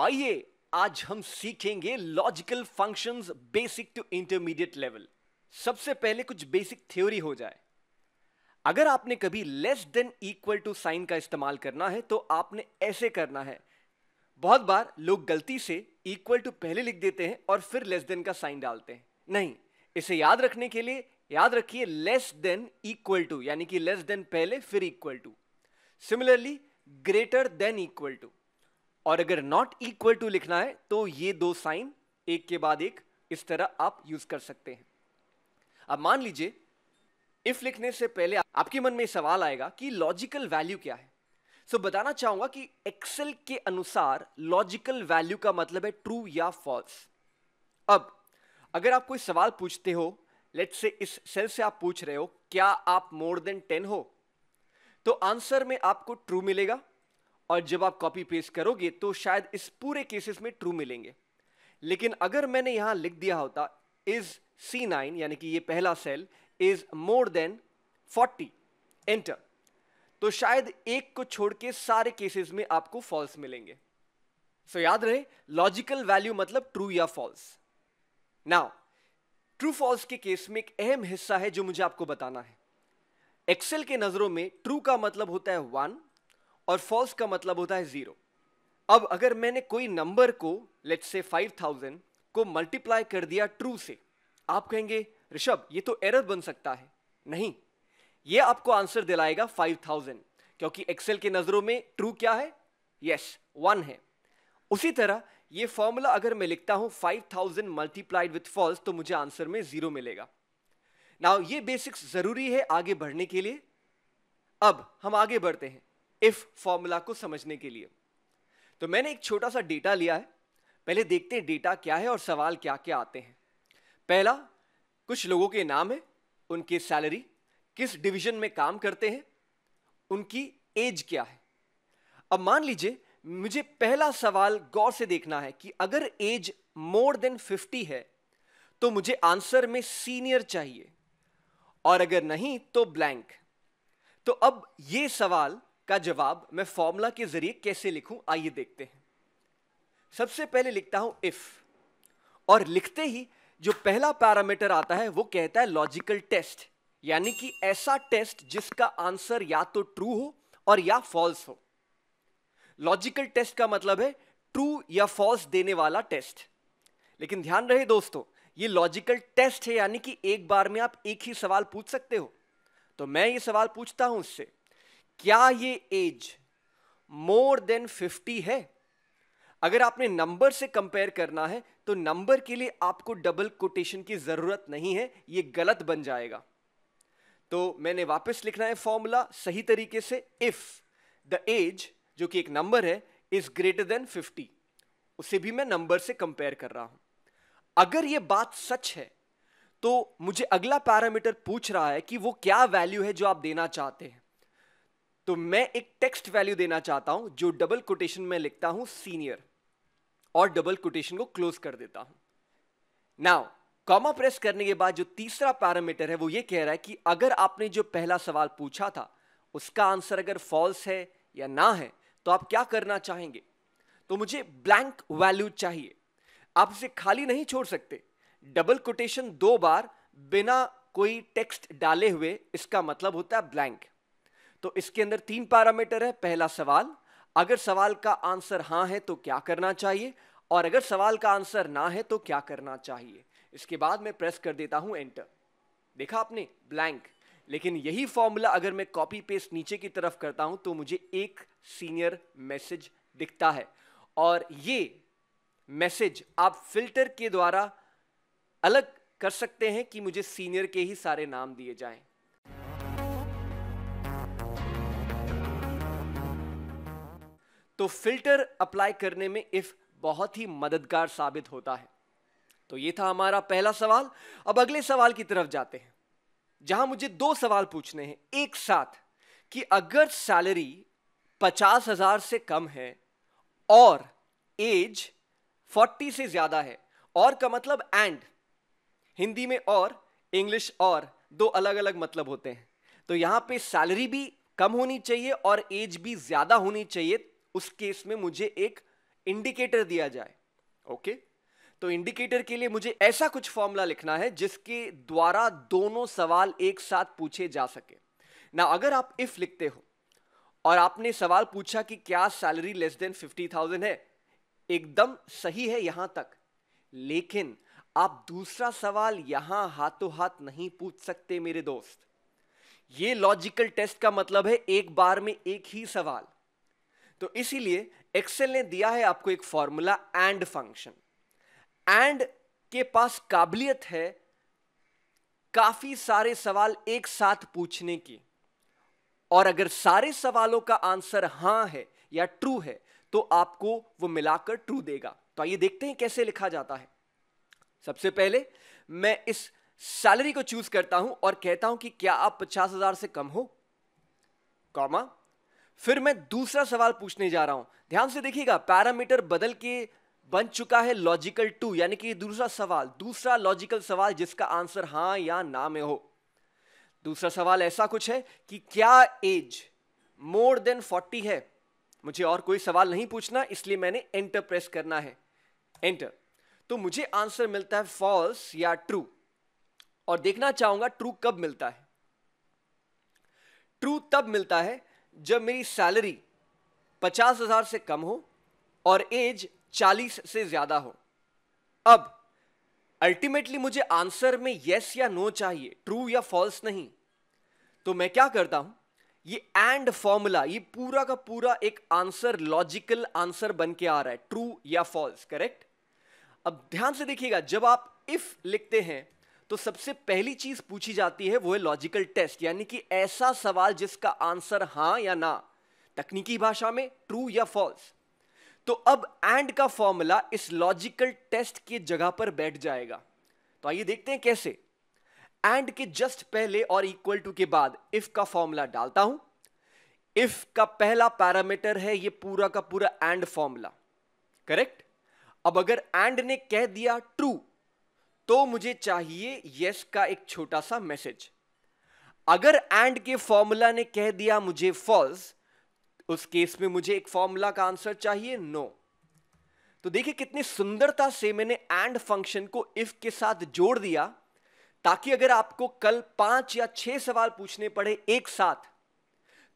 आइए आज हम सीखेंगे logical functions basic to intermediate level सबसे पहले कुछ बेसिक थ्योरी हो जाए अगर आपने कभी less than equal to sign का इस्तेमाल करना है तो आपने ऐसे करना है बहुत बार लोग गलती से इक्वल टू पहले लिख देते हैं और फिर लेस देन का साइन डालते हैं नहीं इसे याद रखने के लिए याद रखिए लेस देन इक्वल टू यानी कि लेस देन पहले फिर equal to similarly greater than equal to और अगर नॉट इक्वल टू लिखना है तो ये दो साइन एक के बाद एक इस तरह आप यूज कर सकते हैं अब मान लीजिए इफ लिखने से पहले आपके मन में सवाल आएगा कि लॉजिकल वैल्यू क्या है सो so, बताना चाहूंगा कि एक्सेल के अनुसार लॉजिकल वैल्यू का मतलब है ट्रू या फॉल्स अब अगर आप कोई सवाल पूछते हो लेट से इस सेल से आप पूछ रहे हो क्या आप मोर देन टेन हो तो आंसर में आपको ट्रू मिलेगा और जब आप कॉपी पेस्ट करोगे तो शायद इस पूरे केसेस में ट्रू मिलेंगे लेकिन अगर मैंने यहाँ लिख दिया होता इज सी नाइन यानी कि ये पहला cell is more than forty enter तो शायद एक को छोड़ के सारे केसेस में आपको फॉल्स मिलेंगे सो so, याद रहे लॉजिकल वैल्यू मतलब ट्रू या फॉल्स नाउ ट्रू फॉल्स के केस में एक अहम हिस्सा है जो मुझे आपको बताना है एक्सेल के नजरों में ट्रू का मतलब होता है वन और फॉल्स का मतलब होता है ज़ीरो अब अगर मैंने कोई नंबर को लेट से फाइव थाउजेंड को मल्टीप्लाई कर दिया ट्रू से आप कहेंगे ऋषभ ये तो एरर बन सकता है नहीं ये आपको आंसर दिलाएगा थाउजेंड क्योंकि एक्सेल के नज़रों में ट्रू क्या है यस yes, वन है उसी तरह ये फॉर्मूला अगर मैं लिखता हूं five thousand multiplied with false तो मुझे आंसर में ज़ीरो मिलेगा नाउ ये बेसिक्स ज़रूरी है आगे बढ़ने के लिए अब हम आगे बढ़ते हैं इफ फॉर्मूला को समझने के लिए तो मैंने एक छोटा सा डेटा लिया है पहले देखते हैं डेटा क्या है और सवाल क्या क्या आते हैं पहला कुछ लोगों के नाम है उनकी सैलरी किस डिवीजन में काम करते हैं उनकी एज क्या है अब मान लीजिए मुझे पहला सवाल गौर से देखना है कि अगर एज मोर देन 50 है तो मुझे आंसर में सीनियर चाहिए और अगर नहीं तो ब्लैंक तो अब ये सवाल का जवाब मैं फॉर्मूला के जरिए कैसे लिखूं आइए देखते हैं सबसे पहले लिखता हूं इफ और लिखते ही जो पहला पैरामीटर आता है वो कहता है लॉजिकल टेस्ट यानी कि ऐसा टेस्ट जिसका आंसर या तो ट्रू हो और या फॉल्स हो लॉजिकल टेस्ट का मतलब है ट्रू या फॉल्स देने वाला टेस्ट लेकिन ध्यान रहे दोस्तों ये लॉजिकल टेस्ट है यानी कि एक बार में आप एक ही सवाल पूछ सकते हो तो मैं ये सवाल पूछता हूं उससे क्या ये एज मोर देन फिफ्टी है अगर आपने नंबर से कंपेयर करना है तो नंबर के लिए आपको डबल कोटेशन की ज़रूरत नहीं है ये गलत बन जाएगा तो मैंने वापस लिखना है फॉर्मूला सही तरीके से इफ़ द एज जो कि एक नंबर है इज़ ग्रेटर देन फिफ्टी उसे भी मैं नंबर से कंपेयर कर रहा हूं अगर ये बात सच है तो मुझे अगला पैरामीटर पूछ रहा है कि वो क्या वैल्यू है जो आप देना चाहते हैं तो मैं एक टेक्स्ट वैल्यू देना चाहता हूं जो डबल कोटेशन में लिखता हूं सीनियर और डबल कोटेशन को क्लोज कर देता हूं नाउ कॉमा प्रेस करने के बाद जो तीसरा पैरामीटर है वो ये कह रहा है कि अगर आपने जो पहला सवाल पूछा था उसका आंसर अगर फॉल्स है या ना है तो आप क्या करना चाहेंगे तो मुझे ब्लैंक वैल्यू चाहिए आप इसे खाली नहीं छोड़ सकते डबल कोटेशन दो बार बिना कोई टेक्स्ट डाले हुए इसका मतलब होता है ब्लैंक तो इसके अंदर तीन पैरामीटर है पहला सवाल अगर सवाल का आंसर हाँ है तो क्या करना चाहिए और अगर सवाल का आंसर ना है तो क्या करना चाहिए इसके बाद मैं प्रेस कर देता हूं एंटर देखा आपने ब्लैंक लेकिन यही फॉर्मूला अगर मैं कॉपी पेस्ट नीचे की तरफ करता हूं तो मुझे एक सीनियर मैसेज दिखता है और ये मैसेज आप फिल्टर के द्वारा अलग कर सकते हैं कि मुझे सीनियर के ही सारे नाम दिए जाएं तो फिल्टर अप्लाई करने में इफ बहुत ही मददगार साबित होता है तो ये था हमारा पहला सवाल अब अगले सवाल की तरफ जाते हैं जहां मुझे दो सवाल पूछने हैं एक साथ कि अगर सैलरी पचास हजार से कम है और एज फोर्टी से ज्यादा है और का मतलब एंड हिंदी में और इंग्लिश और दो अलग अलग मतलब होते हैं तो यहां पे सैलरी भी कम होनी चाहिए और एज भी ज्यादा होनी चाहिए उस केस में मुझे एक इंडिकेटर दिया जाए ओके तो इंडिकेटर के लिए मुझे ऐसा कुछ फॉर्मूला लिखना है जिसके द्वारा दोनों सवाल एक साथ पूछे जा सके ना अगर आप इफ लिखते हो और आपने सवाल पूछा कि क्या salary less than fifty thousand है एकदम सही है यहां तक लेकिन आप दूसरा सवाल यहां हाथों हाथ नहीं पूछ सकते मेरे दोस्त ये लॉजिकल टेस्ट का मतलब है एक बार में एक ही सवाल तो इसीलिए एक्सेल ने दिया है आपको एक फॉर्मूला एंड फंक्शन एंड के पास काबिलियत है काफ़ी सारे सवाल एक साथ पूछने की और अगर सारे सवालों का आंसर हां है या ट्रू है तो आपको वो मिलाकर ट्रू देगा तो आइए देखते हैं कैसे लिखा जाता है सबसे पहले मैं इस सैलरी को चूज करता हूं और कहता हूं कि क्या आप पचास हजार से कम हो कॉमा फिर मैं दूसरा सवाल पूछने जा रहा हूं ध्यान से देखिएगा पैरामीटर बदल के बन चुका है लॉजिकल टू यानी कि दूसरा सवाल दूसरा लॉजिकल सवाल जिसका आंसर हाँ या ना में हो दूसरा सवाल ऐसा कुछ है कि क्या एज मोर देन फोर्टी है मुझे और कोई सवाल नहीं पूछना इसलिए मैंने एंटर प्रेस करना है एंटर तो मुझे आंसर मिलता है फॉल्स या ट्रू और देखना चाहूंगा ट्रू कब मिलता है ट्रू तब मिलता है जब मेरी सैलरी पचास हज़ार से कम हो और एज चालीस से ज़्यादा हो अब अल्टीमेटली मुझे आंसर में यस या नो चाहिए ट्रू या फॉल्स नहीं तो मैं क्या करता हूं ये एंड फॉर्मूला ये पूरा का पूरा एक आंसर लॉजिकल आंसर बन के आ रहा है ट्रू या फॉल्स करेक्ट अब ध्यान से देखिएगा जब आप इफ लिखते हैं तो सबसे पहली चीज पूछी जाती है वो है लॉजिकल टेस्ट यानी कि ऐसा सवाल जिसका आंसर हां या ना तकनीकी भाषा में ट्रू या फॉल्स तो अब एंड का फॉर्मूला इस लॉजिकल टेस्ट की जगह पर बैठ जाएगा तो आइए देखते हैं कैसे एंड के जस्ट पहले और इक्वल टू के बाद इफ का फॉर्मूला डालता हूं इफ का पहला पैरामीटर है ये पूरा का पूरा एंड फॉर्मूला करेक्ट अब अगर एंड ने कह दिया ट्रू तो मुझे चाहिए यस का एक छोटा सा मैसेज अगर एंड के फॉर्मूला ने कह दिया मुझे फॉल्स उस केस में मुझे एक फॉर्मूला का आंसर चाहिए नो no. तो देखिए कितनी सुंदरता से मैंने एंड फंक्शन को इफ के साथ जोड़ दिया ताकि अगर आपको कल पांच या छह सवाल पूछने पड़े एक साथ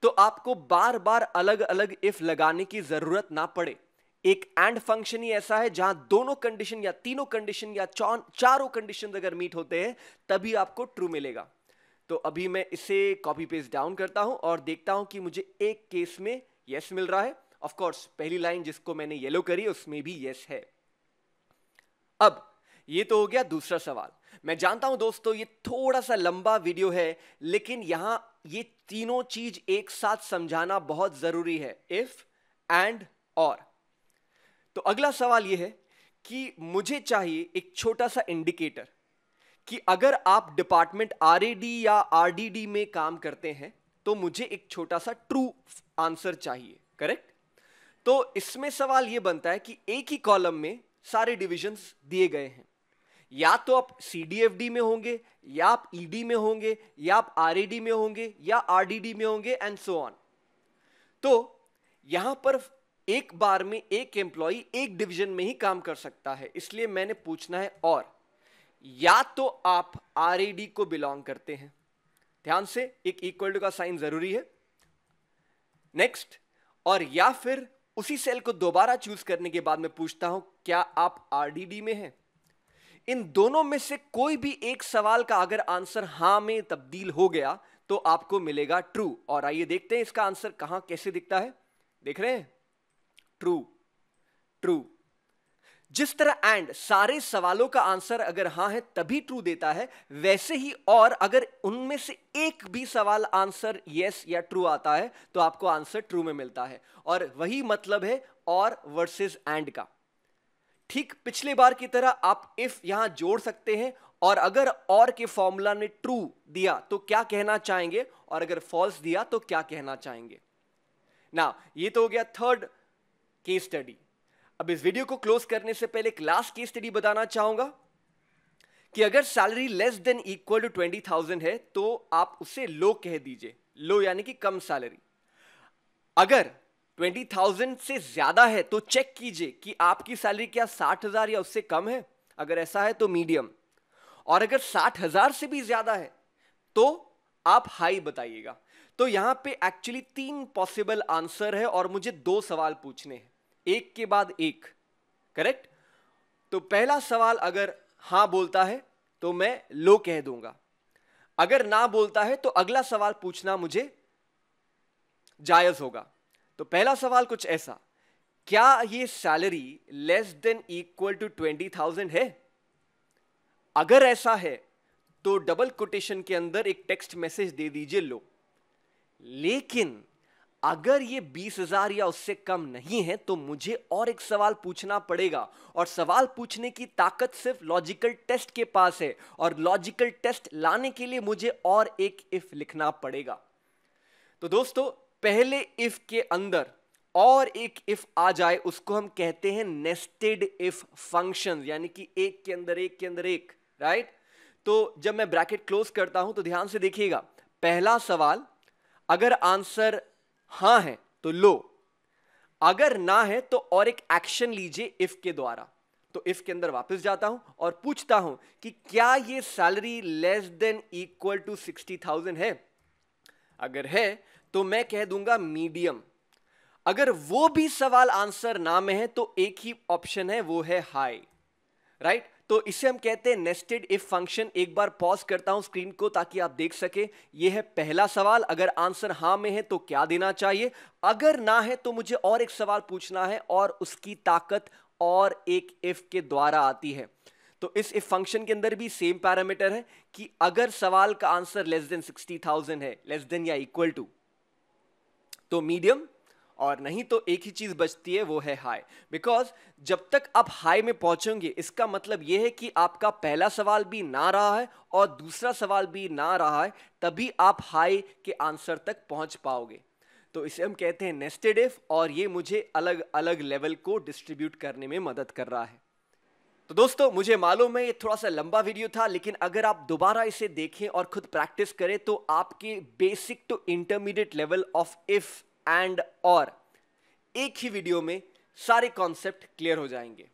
तो आपको बार बार अलग अलग इफ लगाने की जरूरत ना पड़े एक एंड फंक्शन ही ऐसा है जहां दोनों कंडीशन या तीनों कंडीशन या चारों कंडीशन अगर मीट होते हैं तभी आपको ट्रू मिलेगा तो अभी मैं इसे कॉपी पेस्ट डाउन करता हूं और देखता हूं कि मुझे एक केस में यस मिल रहा है ऑफ कोर्स पहली लाइन जिसको मैंने येलो करी उसमें भी यस है अब ये तो हो गया दूसरा सवाल मैं जानता हूं दोस्तों ये थोड़ा सा लंबा वीडियो है लेकिन यहां ये तीनों चीज एक साथ समझाना बहुत जरूरी है इफ एंड और तो अगला सवाल यह है कि मुझे चाहिए एक छोटा सा इंडिकेटर कि अगर आप डिपार्टमेंट आर या आर में काम करते हैं तो मुझे एक छोटा सा ट्रू आंसर चाहिए करेक्ट तो इसमें सवाल यह बनता है कि एक ही कॉलम में सारे डिविजन्स दिए गए हैं या तो आप सी में होंगे या आप ईडी e में होंगे या आप आर में होंगे या आर में होंगे एंड सो ऑन तो यहां पर एक बार में एक एम्प्लॉई एक डिवीजन में ही काम कर सकता है इसलिए मैंने पूछना है और या तो आप आर को बिलोंग करते हैं ध्यान से एक इक्वल टू का साइन जरूरी है नेक्स्ट और या फिर उसी सेल को दोबारा चूज करने के बाद मैं पूछता हूं क्या आप आरडीडी में हैं इन दोनों में से कोई भी एक सवाल का अगर आंसर हां में तब्दील हो गया तो आपको मिलेगा ट्रू और आइए देखते हैं इसका आंसर कहां कैसे दिखता है देख रहे हैं ट्रू ट्रू जिस तरह एंड सारे सवालों का आंसर अगर हां है तभी ट्रू देता है वैसे ही और अगर उनमें से एक भी सवाल आंसर यस या ट्रू आता है तो आपको आंसर ट्रू में मिलता है और वही मतलब है और वर्सेस एंड का ठीक पिछले बार की तरह आप इफ यहां जोड़ सकते हैं और अगर और के फॉर्मूला ने ट्रू दिया तो क्या कहना चाहेंगे और अगर फॉल्स दिया तो क्या कहना चाहेंगे ना ये तो हो गया थर्ड केस स्टडी अब इस वीडियो को क्लोज करने से पहले एक लास्ट केस स्टडी बताना चाहूंगा कि अगर salary less than equal to twenty thousand है तो आप उसे लो कह दीजिए लो यानी कि कम सैलरी अगर ट्वेंटी थाउजेंड से ज्यादा है तो चेक कीजिए कि आपकी सैलरी क्या साठ हजार या उससे कम है अगर ऐसा है तो मीडियम और अगर साठ हजार से भी ज्यादा है तो आप हाई बताइएगा तो यहां पे एक्चुअली तीन पॉसिबल आंसर है और मुझे दो सवाल पूछने हैं एक के बाद एक करेक्ट तो पहला सवाल अगर हा बोलता है तो मैं लो कह दूंगा अगर ना बोलता है तो अगला सवाल पूछना मुझे जायज होगा तो पहला सवाल कुछ ऐसा क्या ये salary less than equal to twenty thousand है अगर ऐसा है तो डबल कोटेशन के अंदर एक टेक्स्ट मैसेज दे दीजिए लो लेकिन अगर ये बीस हजार या उससे कम नहीं है तो मुझे और एक सवाल पूछना पड़ेगा और सवाल पूछने की ताकत सिर्फ लॉजिकल टेस्ट के पास है और लॉजिकल टेस्ट लाने के लिए मुझे और एक इफ लिखना पड़ेगा तो दोस्तों पहले इफ के अंदर और एक इफ आ जाए उसको हम कहते हैं नेस्टेड इफ फंक्शन यानी कि एक के अंदर एक के अंदर एक राइट तो जब मैं ब्रैकेट क्लोज करता हूं तो ध्यान से देखिएगा पहला सवाल अगर आंसर हां है तो लो अगर ना है तो और एक एक्शन लीजिए इफ के द्वारा तो इफ के अंदर वापस जाता हूं और पूछता हूं कि क्या ये salary less than equal to sixty thousand है अगर है तो मैं कह दूंगा मीडियम अगर वो भी सवाल आंसर ना में है तो एक ही ऑप्शन है वो है हाई राइट तो इसे हम कहते हैं नेस्टेड इफ फंक्शन एक बार पॉज करता हूं स्क्रीन को ताकि आप देख सके ये है पहला सवाल अगर आंसर हाँ में है तो क्या देना चाहिए अगर ना है तो मुझे और एक सवाल पूछना है और उसकी ताकत और एक इफ के द्वारा आती है तो इस इफ फंक्शन के अंदर भी सेम पैरामीटर है कि अगर सवाल का answer less than sixty thousand है लेस देन या इक्वल टू तो मीडियम और नहीं तो एक ही चीज़ बचती है वो है हाई बिकॉज जब तक आप हाई में पहुंचेंगे इसका मतलब ये है कि आपका पहला सवाल भी ना रहा है और दूसरा सवाल भी ना रहा है तभी आप हाई के आंसर तक पहुंच पाओगे तो इसे हम कहते हैं नेस्टेड इफ और ये मुझे अलग अलग लेवल को डिस्ट्रीब्यूट करने में मदद कर रहा है तो दोस्तों मुझे मालूम है ये थोड़ा सा लंबा वीडियो था लेकिन अगर आप दोबारा इसे देखें और खुद प्रैक्टिस करें तो आपके basic to intermediate level of if and और एक ही वीडियो में सारे कॉन्सेप्ट क्लियर हो जाएंगे